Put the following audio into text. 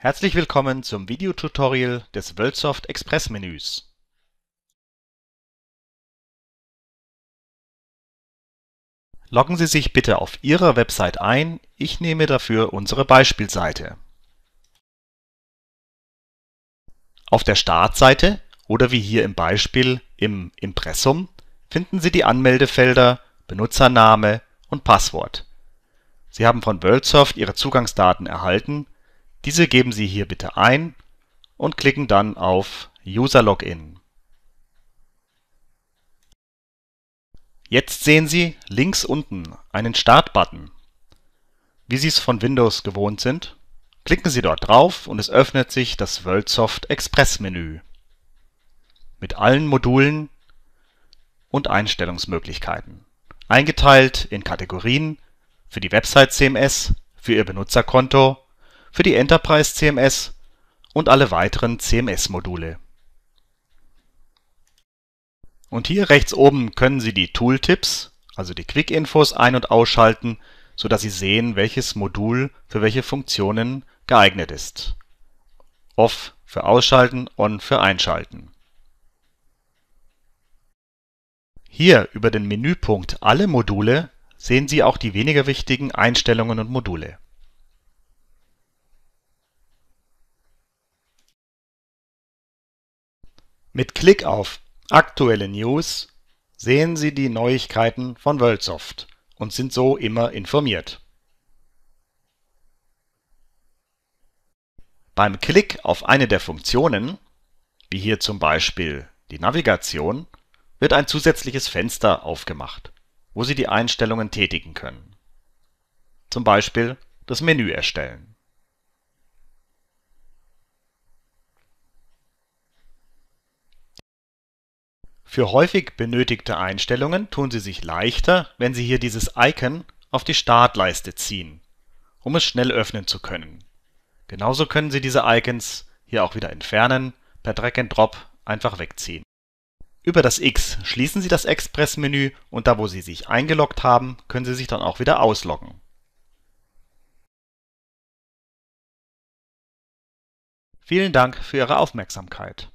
Herzlich willkommen zum Videotutorial des Worldsoft Express Menüs. Loggen Sie sich bitte auf Ihrer Website ein, ich nehme dafür unsere Beispielseite. Auf der Startseite oder wie hier im Beispiel im Impressum finden Sie die Anmeldefelder Benutzername und Passwort. Sie haben von Worldsoft Ihre Zugangsdaten erhalten diese geben Sie hier bitte ein und klicken dann auf User Login. Jetzt sehen Sie links unten einen Startbutton. Wie Sie es von Windows gewohnt sind, klicken Sie dort drauf und es öffnet sich das WorldSoft Express Menü mit allen Modulen und Einstellungsmöglichkeiten, eingeteilt in Kategorien für die Website CMS, für Ihr Benutzerkonto für die Enterprise CMS und alle weiteren CMS-Module. Und hier rechts oben können Sie die Tooltips, also die Quick-Infos ein- und ausschalten, sodass Sie sehen, welches Modul für welche Funktionen geeignet ist. Off für Ausschalten, On für Einschalten. Hier über den Menüpunkt Alle Module sehen Sie auch die weniger wichtigen Einstellungen und Module. Mit Klick auf Aktuelle News sehen Sie die Neuigkeiten von Worldsoft und sind so immer informiert. Beim Klick auf eine der Funktionen, wie hier zum Beispiel die Navigation, wird ein zusätzliches Fenster aufgemacht, wo Sie die Einstellungen tätigen können. Zum Beispiel das Menü erstellen. Für häufig benötigte Einstellungen tun Sie sich leichter, wenn Sie hier dieses Icon auf die Startleiste ziehen, um es schnell öffnen zu können. Genauso können Sie diese Icons hier auch wieder entfernen, per Drag and Drop einfach wegziehen. Über das X schließen Sie das Express-Menü und da wo Sie sich eingeloggt haben, können Sie sich dann auch wieder ausloggen. Vielen Dank für Ihre Aufmerksamkeit.